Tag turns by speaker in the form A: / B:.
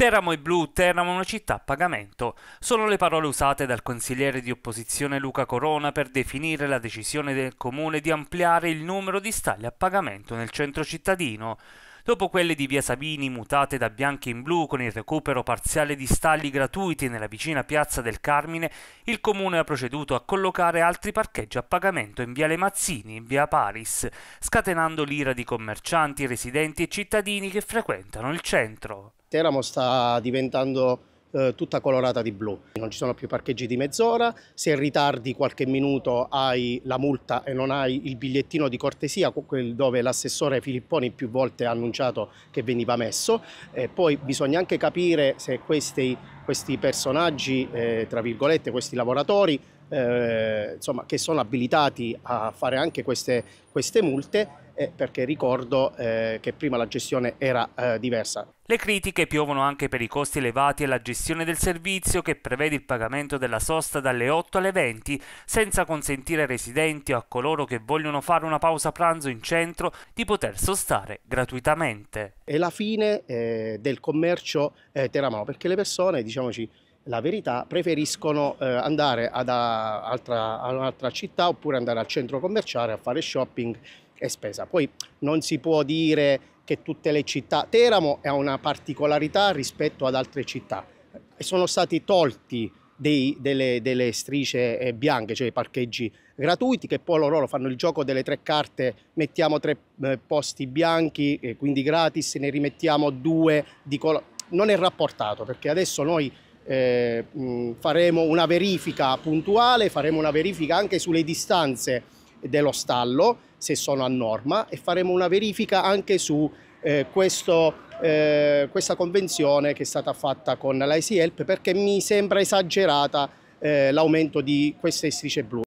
A: Teramo e blu, Teramo una città a pagamento, sono le parole usate dal consigliere di opposizione Luca Corona per definire la decisione del comune di ampliare il numero di stalle a pagamento nel centro cittadino dopo quelle di via Sabini mutate da bianche in blu con il recupero parziale di stalli gratuiti nella vicina piazza del Carmine, il comune ha proceduto a collocare altri parcheggi a pagamento in via Le Mazzini in via Paris, scatenando l'ira di commercianti, residenti e cittadini che frequentano il centro.
B: Teramo sta diventando eh, tutta colorata di blu. Non ci sono più parcheggi di mezz'ora, se ritardi qualche minuto hai la multa e non hai il bigliettino di cortesia, dove l'assessore Filipponi più volte ha annunciato che veniva messo. E poi bisogna anche capire se questi, questi personaggi, eh, tra virgolette, questi lavoratori, eh, insomma, che sono abilitati a fare anche queste, queste multe, eh, perché ricordo eh, che prima la gestione era eh, diversa. Le critiche
A: piovono anche per i costi elevati e la gestione del servizio che prevede il pagamento della sosta dalle 8 alle 20 senza consentire ai residenti o a coloro che vogliono fare una pausa pranzo in centro di poter sostare gratuitamente.
B: È la fine eh, del commercio eh, teramano perché le persone, diciamoci, la verità, preferiscono eh, andare ad, a, altra, ad un'altra città oppure andare al centro commerciale a fare shopping è spesa. Poi non si può dire che tutte le città, Teramo è una particolarità rispetto ad altre città, sono stati tolti dei, delle, delle, strisce eh, bianche, cioè i parcheggi gratuiti, che poi loro fanno il gioco delle tre carte, mettiamo tre eh, posti bianchi, quindi gratis, ne rimettiamo due di colore. Non è rapportato, perché adesso noi eh, faremo una verifica puntuale, faremo una verifica anche sulle distanze dello stallo, se sono a norma, e faremo una verifica anche su eh, questo, eh, questa convenzione che è stata fatta con l'ICELP perché mi sembra esagerata eh, l'aumento di queste strisce blu.